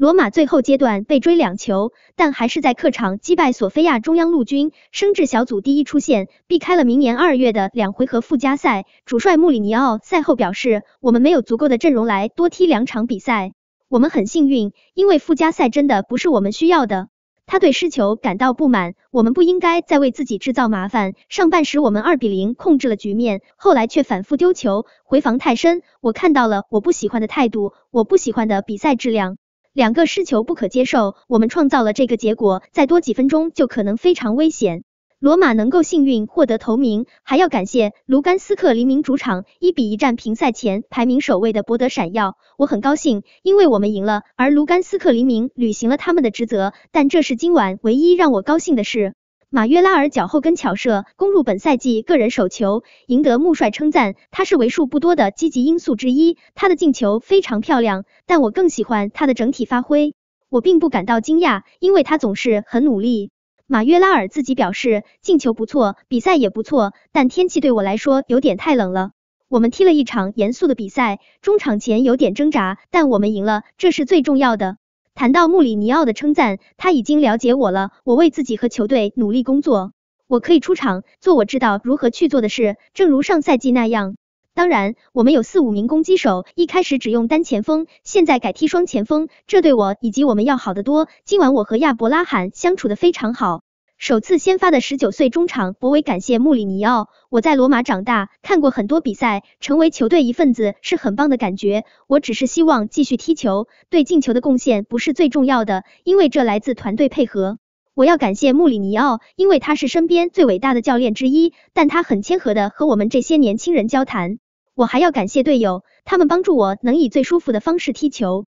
罗马最后阶段被追两球，但还是在客场击败索菲亚中央陆军，升至小组第一，出线，避开了明年二月的两回合附加赛。主帅穆里尼奥赛后表示：“我们没有足够的阵容来多踢两场比赛，我们很幸运，因为附加赛真的不是我们需要的。”他对失球感到不满，我们不应该再为自己制造麻烦。上半时我们二比零控制了局面，后来却反复丢球，回防太深，我看到了我不喜欢的态度，我不喜欢的比赛质量。两个失球不可接受，我们创造了这个结果，再多几分钟就可能非常危险。罗马能够幸运获得头名，还要感谢卢甘斯克黎明主场一比一战平赛前排名首位的博德闪耀。我很高兴，因为我们赢了，而卢甘斯克黎明履行了他们的职责。但这是今晚唯一让我高兴的事。马约拉尔脚后跟巧射攻入本赛季个人首球，赢得穆帅称赞。他是为数不多的积极因素之一。他的进球非常漂亮，但我更喜欢他的整体发挥。我并不感到惊讶，因为他总是很努力。马约拉尔自己表示，进球不错，比赛也不错，但天气对我来说有点太冷了。我们踢了一场严肃的比赛，中场前有点挣扎，但我们赢了，这是最重要的。谈到穆里尼奥的称赞，他已经了解我了。我为自己和球队努力工作，我可以出场做我知道如何去做的事，正如上赛季那样。当然，我们有四五名攻击手，一开始只用单前锋，现在改踢双前锋，这对我以及我们要好得多。今晚我和亚伯拉罕相处的非常好。首次先发的十九岁中场博韦感谢穆里尼奥，我在罗马长大，看过很多比赛，成为球队一份子是很棒的感觉。我只是希望继续踢球，对进球的贡献不是最重要的，因为这来自团队配合。我要感谢穆里尼奥，因为他是身边最伟大的教练之一，但他很谦和的和我们这些年轻人交谈。我还要感谢队友，他们帮助我能以最舒服的方式踢球。